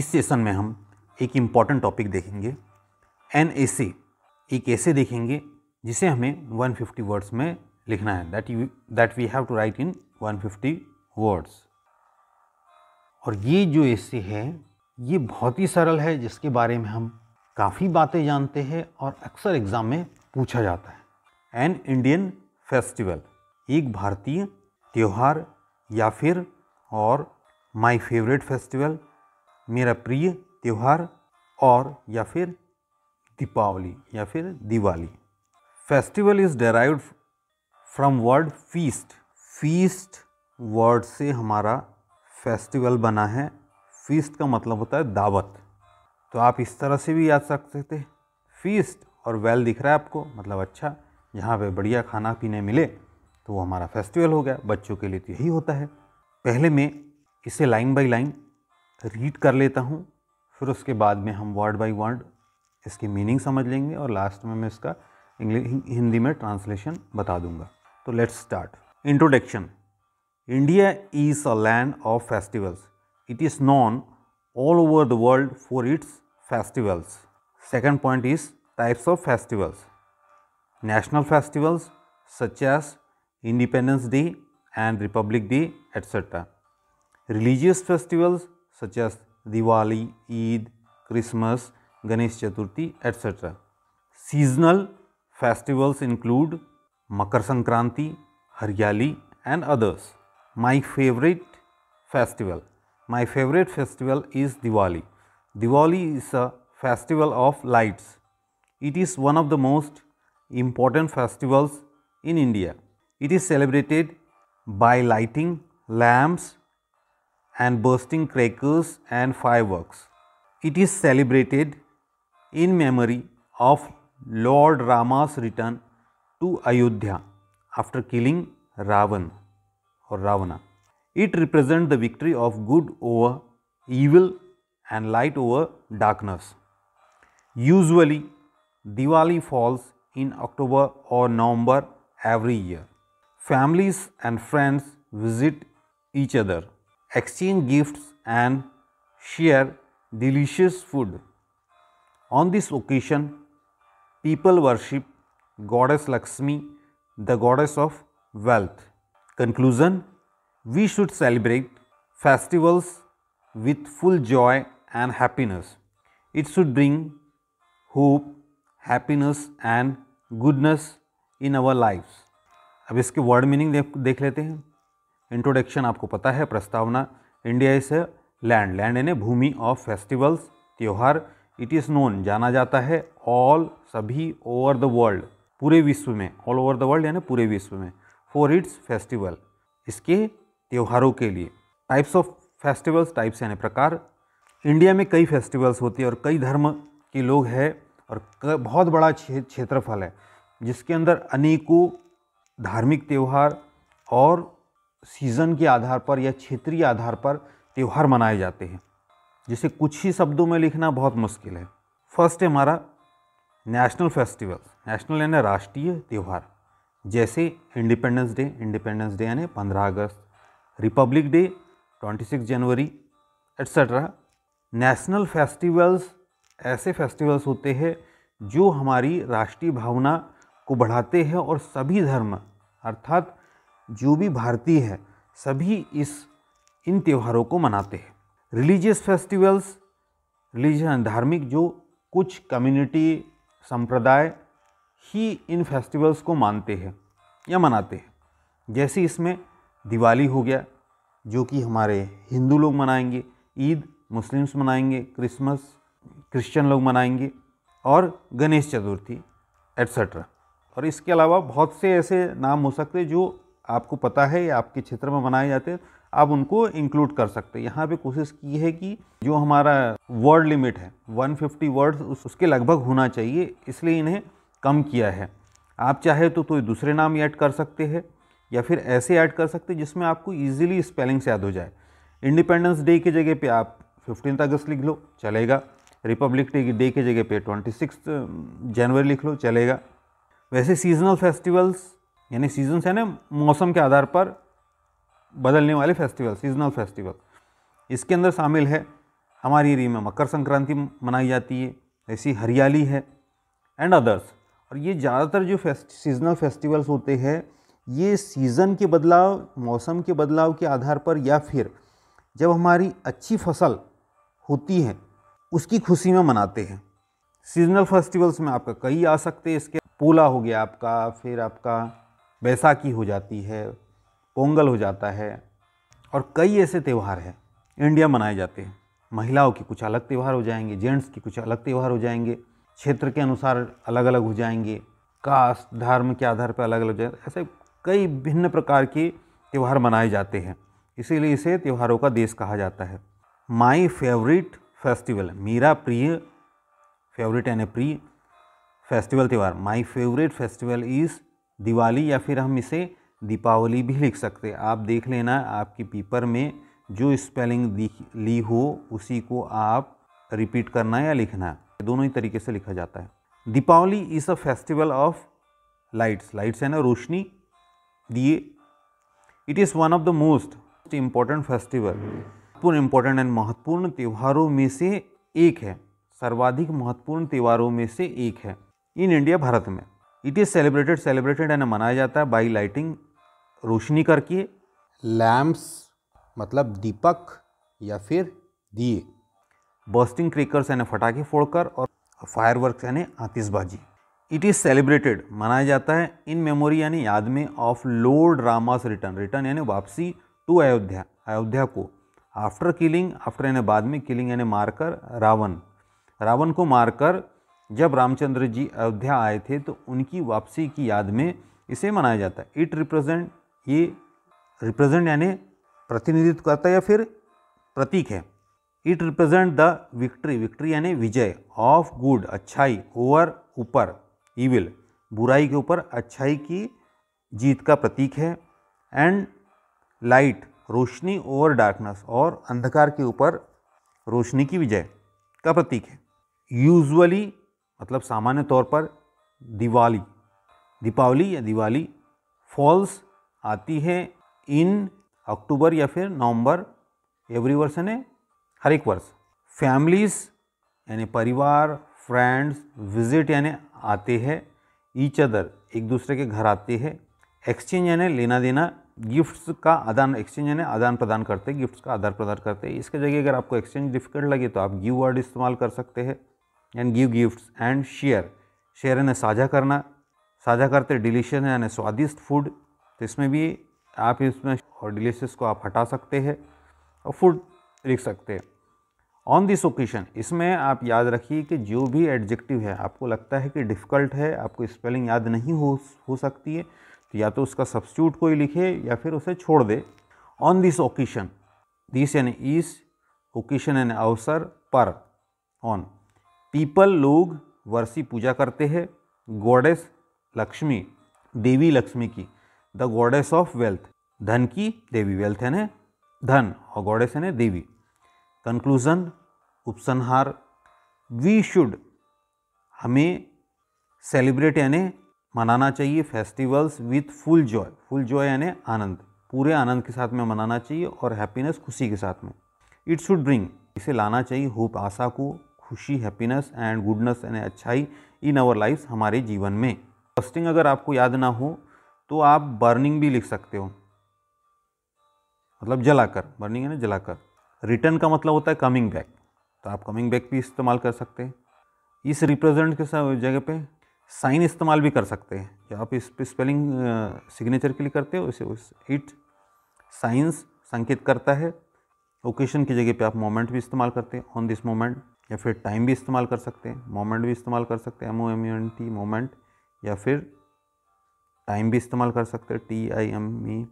इस सेशन में हम एक इम्पॉर्टेंट टॉपिक देखेंगे एन एसे एक ऐसे देखेंगे जिसे हमें 150 वर्ड्स में लिखना है that you that we have to write in 150 words और ये जो ऐसे है ये बहुत ही सरल है जिसके बारे में हम काफ़ी बातें जानते हैं और अक्सर एग्ज़ाम में पूछा जाता है एन इंडियन फेस्टिवल एक भारतीय त्यौहार या फिर और माय फेवरेट फेस्टिवल मेरा प्रिय त्यौहार और या फिर दीपावली या फिर Diwali festival is derived from word feast feast word से हमारा फेस्टिवल बना है फीस्ट का मतलब होता है दावत तो आप इस तरह से भी याद रख सकते हैं फीस्ट और वेल दिख रहा है आपको मतलब अच्छा जहाँ पे बढ़िया खाना पीने मिले तो वो हमारा फेस्टिवल हो गया बच्चों के लिए तो यही होता है पहले में इसे लाइन बाई लाइन रीड कर लेता हूँ फिर उसके बाद में हम वर्ड बाई वर्ड इसकी मीनिंग समझ लेंगे और लास्ट में मैं इसका इंग्लिश हिंदी में ट्रांसलेशन बता दूंगा तो let's start introduction India is a land of festivals it is known all over the world for its festivals second point is types of festivals national festivals such as independence day and republic day etcetera religious festivals such as Diwali, Eid, Christmas, Ganesh Chaturthi, etc. Seasonal festivals include Makar Sankranti, Haryali, and others. My favorite festival. My favorite festival is Diwali. Diwali is a festival of lights. It is one of the most important festivals in India. It is celebrated by lighting lamps and bursting crackers and fireworks. It is celebrated in memory of Lord Rama's return to Ayodhya after killing Ravan or Ravana. It represents the victory of good over evil and light over darkness. Usually, Diwali falls in October or November every year. Families and friends visit each other exchange gifts and share delicious food. On this occasion, people worship goddess Lakshmi, the goddess of wealth. Conclusion We should celebrate festivals with full joy and happiness. It should bring hope, happiness, and goodness in our lives. अब इसके word meaning देख लेते हैं introduction आपको पता है प्रस्तावना India is land land यानी भूमि ऑफ फेस्टिवल्स त्यौहार इट इज़ नोन जाना जाता है ऑल सभी ओवर द वर्ल्ड पूरे विश्व में ऑल ओवर द वर्ल्ड यानी पूरे विश्व में फॉर इट्स फेस्टिवल इसके त्यौहारों के लिए टाइप्स ऑफ फेस्टिवल्स टाइप्स यानी प्रकार इंडिया में कई फेस्टिवल्स होती है और कई धर्म के लोग हैं और बहुत बड़ा क्षेत्रफल है जिसके अंदर अनेकों धार्मिक त्यौहार और सीज़न के आधार पर या क्षेत्रीय आधार पर त्यौहार मनाए जाते हैं जिसे कुछ ही शब्दों में लिखना बहुत मुश्किल है फर्स्ट है हमारा नेशनल फेस्टिवल्स नेशनल यानी राष्ट्रीय त्यौहार जैसे इंडिपेंडेंस डे इंडिपेंडेंस डे यानी पंद्रह अगस्त रिपब्लिक डे ट्वेंटी सिक्स जनवरी एट्सट्रा नेशनल फेस्टिवल्स ऐसे फेस्टिवल्स होते हैं जो हमारी राष्ट्रीय भावना को बढ़ाते हैं और सभी धर्म अर्थात जो भी भारतीय है सभी इस इन त्योहारों को मनाते हैं रिलीजियस फेस्टिवल्स रिलीजन धार्मिक जो कुछ कम्युनिटी संप्रदाय ही इन फेस्टिवल्स को मानते हैं या मनाते हैं जैसे इसमें दिवाली हो गया जो कि हमारे हिंदू लोग मनाएंगे ईद मुस्लिम्स मनाएंगे क्रिसमस क्रिश्चियन लोग मनाएंगे और गणेश चतुर्थी एट्सट्रा और इसके अलावा बहुत से ऐसे नाम हो सकते जो आपको पता है या आपके क्षेत्र में बनाए जाते हैं आप उनको इंक्लूड कर सकते हैं यहाँ पे कोशिश की है कि जो हमारा वर्ड लिमिट है 150 फिफ्टी वर्ड्स उसके लगभग होना चाहिए इसलिए इन्हें कम किया है आप चाहे तो कोई तो दूसरे नाम ऐड कर सकते हैं या फिर ऐसे ऐड कर सकते हैं जिसमें आपको ईजिली से याद हो जाए इंडिपेंडेंस डे की जगह पर आप फिफ्टीन अगस्त लिख लो चलेगा रिपब्लिक डे डे की जगह पे ट्वेंटी जनवरी लिख लो चलेगा वैसे सीजनल फेस्टिवल्स यानी सीजन्स हैं ना मौसम के आधार पर बदलने वाले फेस्टिवल सीजनल फेस्टिवल इसके अंदर शामिल है हमारी एरिया में मकर संक्रांति मनाई जाती है ऐसी हरियाली है एंड अदर्स और ये ज़्यादातर जो फेस्ट सीजनल फेस्टिवल्स होते हैं ये सीज़न के बदलाव मौसम के बदलाव के आधार पर या फिर जब हमारी अच्छी फसल होती है उसकी खुशी में मनाते हैं सीजनल फेस्टिवल्स में आपका कई आ सकते हैं इसके पोला हो गया आपका फिर आपका बैसाखी हो जाती है पोंगल हो जाता है और कई ऐसे त्यौहार हैं इंडिया मनाए जाते हैं महिलाओं के कुछ अलग त्यौहार हो जाएंगे जेंट्स के कुछ अलग त्यौहार हो जाएंगे क्षेत्र के अनुसार अलग अलग हो जाएंगे कास्ट धर्म के आधार पर अलग अलग हो जाएंगे ऐसे कई भिन्न प्रकार के त्यौहार मनाए जाते हैं इसीलिए इसे त्यौहारों का देश कहा जाता है माई फेवरेट फेस्टिवल मेरा प्रिय फेवरेट यानी प्रिय फेस्टिवल त्यौहार my favourite festival is Diwali या फिर हम इसे दीपावली भी लिख सकते हैं आप देख लेना आपके पेपर में जो स्पेलिंग ली हो उसी को आप रिपीट करना या लिखना दोनों ही तरीके से लिखा जाता है Deepavali is a festival of lights lights है ना रोशनी दिए it is one of the most important festival पूर्ण इम्पॉर्टेंट एंड महत्वपूर्ण त्योहारों में से एक है सर्वाधिक महत्वपूर्ण त्योहारों में से एक है इन इंडिया भारत में इट इज़ सेलिब्रेटेड सेलिब्रेटेड यानी मनाया जाता है बाई लाइटिंग रोशनी करके लैम्प्स मतलब दीपक या फिर दिए बर्स्टिंग क्रेकर्स यानी फटाखे फोड़कर और फायर वर्क यानी आतिशबाजी इट इज़ सेलिब्रेटेड मनाया जाता है इन मेमोरी यानी याद में of lord Rama's return return यानी वापसी टू अयोध्या अयोध्या को आफ्टर किलिंग आफ्टर यानी बाद में किलिंग यानी मारकर रावण रावण को मारकर जब रामचंद्र जी अयोध्या आए थे तो उनकी वापसी की याद में इसे मनाया जाता है इट रिप्रेजेंट ये रिप्रेजेंट यानी प्रतिनिधित्व करता है या फिर प्रतीक है it represent the victory victory यानी विजय ऑफ गुड अच्छाई ओवर ऊपर ईविल बुराई के ऊपर अच्छाई की जीत का प्रतीक है एंड लाइट रोशनी ओवर डार्कनेस और अंधकार के ऊपर रोशनी की विजय का प्रतीक है यूजुअली मतलब सामान्य तौर पर दिवाली दीपावली या दिवाली फॉल्स आती है इन अक्टूबर या फिर नवंबर एवरी वर्ष यानी हर एक वर्ष फैमिलीज यानी परिवार फ्रेंड्स विजिट यानी आते हैं ईच अदर एक दूसरे के घर आते हैं एक्सचेंज यानी लेना देना गिफ्ट्स का आदान एक्सचेंज यानी आदान प्रदान करते हैं गिफ्ट्स का आदान प्रदान करते हैं इसके जगह अगर आपको एक्सचेंज डिफिकल्ट लगे तो आप गिव वर्ड इस्तेमाल कर सकते हैं and give gifts and share share ने साझा करना साझा करते डिलीशियस यानी स्वादिष्ट फूड तो इसमें भी आप इसमें और डिलीशियस को आप हटा सकते हैं और फूड लिख सकते हैं ऑन दिस ओकेशन इसमें आप याद रखिए कि जो भी एडजेक्टिव है आपको लगता है कि डिफ़िकल्ट है आपको स्पेलिंग याद नहीं हो हो सकती है तो या तो उसका सब्सिट्यूट कोई लिखे या फिर उसे छोड़ दे ऑन दिस ओकेशन दिस यानी इस ओकेशन यानी अवसर पर ऑन पीपल लोग वर्षी पूजा करते हैं गॉडेस लक्ष्मी देवी लक्ष्मी की द गॉडेस ऑफ वेल्थ धन की देवी वेल्थ है धन और गॉडेस है देवी कंक्लूजन उपसंहार वी शुड हमें सेलिब्रेट यानी मनाना चाहिए festivals with full joy full joy यानी आनंद पूरे आनंद के साथ में मनाना चाहिए और हैप्पीनेस खुशी के साथ में इट शुड ब्रिंग इसे लाना चाहिए होप आशा को खुशी हैप्पीनेस एंड गुडनेस यानी अच्छाई इन आवर लाइफ हमारे जीवन में फर्स्टिंग अगर आपको याद ना हो तो आप बर्निंग भी लिख सकते हो मतलब जलाकर बर्निंग है ना जलाकर रिटर्न का मतलब होता है कमिंग बैक तो आप कमिंग बैक भी इस्तेमाल कर सकते हैं इस रिप्रेजेंट के जगह पे साइन इस्तेमाल भी कर सकते हैं जब आप इस पर स्पेलिंग सिग्नेचर के लिए करते हो उसे इट साइंस संकेत करता है ओकेशन की जगह पे आप मोमेंट भी इस्तेमाल करते हैं ऑन दिस मोमेंट या फिर टाइम भी इस्तेमाल कर सकते हैं मोमेंट भी इस्तेमाल कर सकते हैं M O M U N T moment या फिर टाइम भी इस्तेमाल कर सकते हैं टी आई एम ई